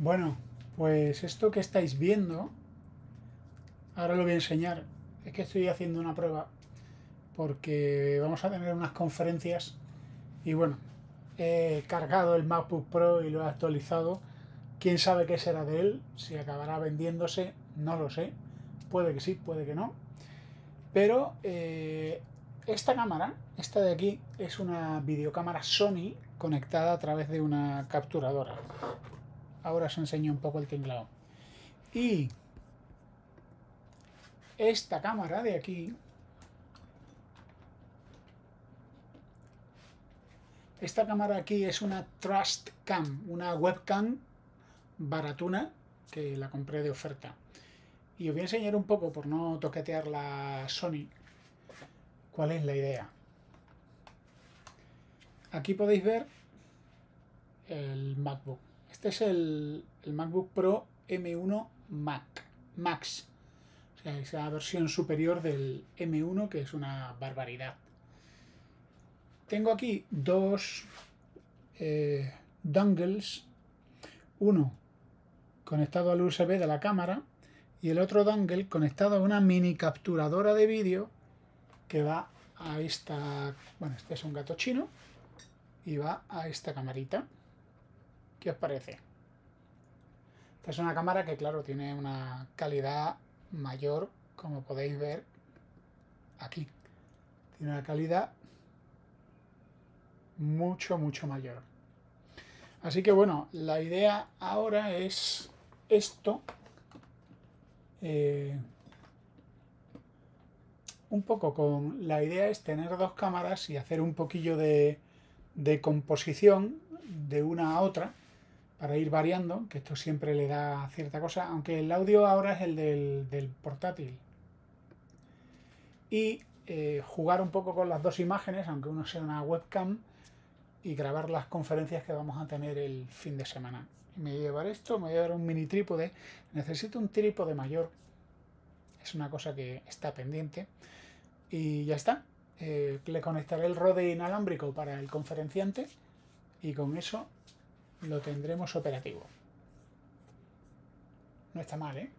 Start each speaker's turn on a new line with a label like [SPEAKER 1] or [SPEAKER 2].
[SPEAKER 1] Bueno, pues esto que estáis viendo, ahora lo voy a enseñar. Es que estoy haciendo una prueba porque vamos a tener unas conferencias y bueno, he cargado el MacBook Pro y lo he actualizado. ¿Quién sabe qué será de él? Si acabará vendiéndose, no lo sé. Puede que sí, puede que no. Pero eh, esta cámara, esta de aquí, es una videocámara Sony conectada a través de una capturadora. Ahora os enseño un poco el teclado. Y esta cámara de aquí, esta cámara aquí es una Trust Cam, una webcam baratuna que la compré de oferta. Y os voy a enseñar un poco, por no toquetear la Sony, cuál es la idea. Aquí podéis ver el MacBook. Este es el, MacBook Pro M1 Mac, Max. O sea, esa versión superior del M1 que es una barbaridad. Tengo aquí dos eh, dangles. Uno conectado al USB de la cámara y el otro dangle conectado a una mini capturadora de vídeo que va a esta... Bueno, este es un gato chino y va a esta camarita. ¿Qué os parece? Esta es una cámara que, claro, tiene una calidad mayor, como podéis ver aquí. Tiene una calidad mucho, mucho mayor. Así que bueno, la idea ahora es esto. Eh, un poco con la idea es tener dos cámaras y hacer un poquillo de composición de una a otra para ir variando, que esto siempre le da cierta cosa, aunque el audio ahora es el del, portátil. Y eh, jugar un poco con las dos imágenes, aunque uno sea una webcam, y grabar las conferencias que vamos a tener el fin de semana. Me voy a llevar esto, me voy a llevar un mini trípode. Necesito un trípode mayor. Es una cosa que está pendiente. Y ya está. Eh, le conectaré el rode inalámbrico para el conferenciante. Y con eso lo tendremos operativo. No está mal, ¿eh?